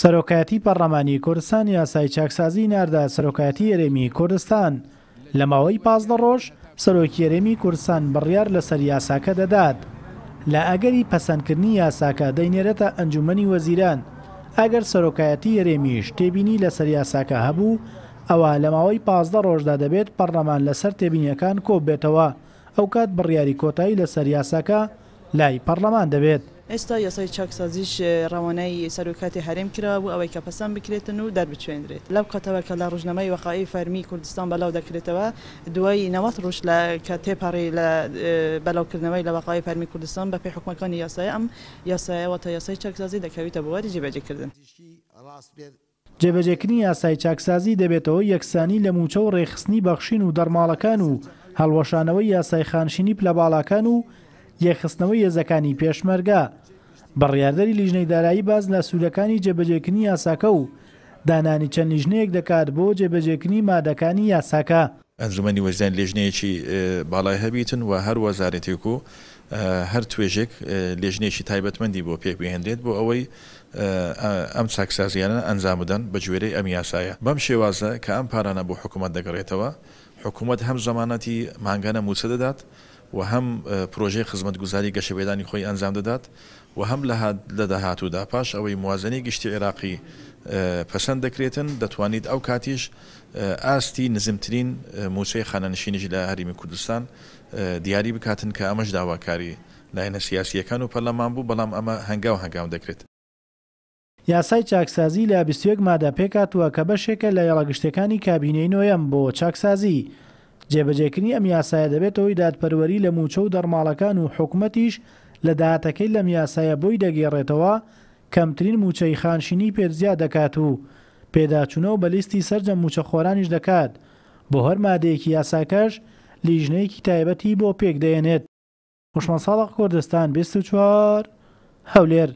سەرۆکایەتی پەرلەمانی کوردستان یاسای چاکسازی ناردا سەرۆکایەتی یەرێمی کوردستان لە ماوەی پازدە ڕۆژ سەرۆکیێرێمی کوردستان بڕیار لەسەر یاساکە دەدات لە ئەگەری پەسەندکردنی یاساکە دەینێرێتە ئەنجومی وەزیران ئەگەر سەرۆکایەتی یەرێمیش تێبینی لەسەر یاساکە هەبوو ئەوە لە ماوەی پازدە ڕۆژدا دەبێت پەرلەمان لەسەر تێبینیەکان کۆبێتەوە ئەو کات بڕیاری کۆتایی لەسەر یاساکە لای پەرلەمان دەبێت ئێستا یاسای چاکسازیش ڕەوانەی سەرۆکاتی هەرێم کرا و ئەوەی کە پەسەند بکرێتن و دەربچێنرێت لەو کاتەوەکە لە ڕژنەمەی وقعی فەرمی کوردستان بەلاو دەکرێتەوە دوای نەوەت ڕۆژ لە کە تێپەڕی لە بەلاوکردنەوەی لە وقعی فەرمی کوردستان بە پێی حکومەکانی یاسای ئەم یاسایەوە تا یاسای چاکسازی دەکەویتە بۆوەری جێبەجێکردن. جێبەجێکردنی یاسای چاکسازی دەبێتەوە یەکسانی لە موچە و ڕێخستنی بەخشین و دەرماڵەکان و هەڵوەشانەوەی یاسای خانشینی پلە باڵاکان و یەخستنەوەی یێزەکانی پێشمەرگە بڕیاردەری لیژنەی دارایی باز لە سوودەکانی جێبەجێکردنی یاساکە و دانانی چەند لیژنەیەک دەکات بۆ جێبەجێکردنی مادەکانی یاساکە ئەنجومی وەزدان لێژنەیەکی باڵای هەبیتن و هەر وەزارەتێک و هەر توێژێک لێژنێکی تایبەتمەندی بۆ پێبیێنرێت بۆ ئەوەی ئەم چاکسازیانە ئەنجامدان بە جوێرەی ئەم یاسایە بەم شێوازە کە ئەم پارانە بۆ حکوومەت دەگەڕێتەوە حکوومەت هەم زمانەتی ماگانە موچە دەدات و هەم پرۆژەی خزمەت گوزاری گەشەبێدانی خۆی ئەنجام دەدات و هەم لە داهاتوودا پاش ئەوەی موازنەی گشتی عێراقی پەسەند دەکرێتن دەتوانیت ئەو کاتیش ئاستی نزمترین موچەی خانەنشینیش لە هەریمی کوردستان دیاری بکاتن کە ئەمەش داواکاری لایەنە سیاسیەکان و پەرلەمان بوو بەڵام ئەمە هەنگاو هەنگاو دەکرێت یاسای چاکسازی لە 21 مادە پێکاتوە کە بەشێکە لە یاڵەگشتەکانی کابینەی نوێم بۆ چاکسازی جێبەجێکردنی ئەم یاسایە دەبێتەوەی دادپەروەری لە موچە و دەرماڵەکان و حکوومەتیش لە داهاتەکەی لەم یاسایە بۆی دەگێڕێتەوە کەمترین موچەی خانشینی پێرزیا دەکات و پێداچوونەوە بە لیستی سرجە موچەخۆرانیش دەکات بۆ هەر مادەیەکی یاساکەش لیژنەیەکی تایبەتی بۆ پێک دەێنێت خوشمە ساڵق کوردستان 24 هەولێر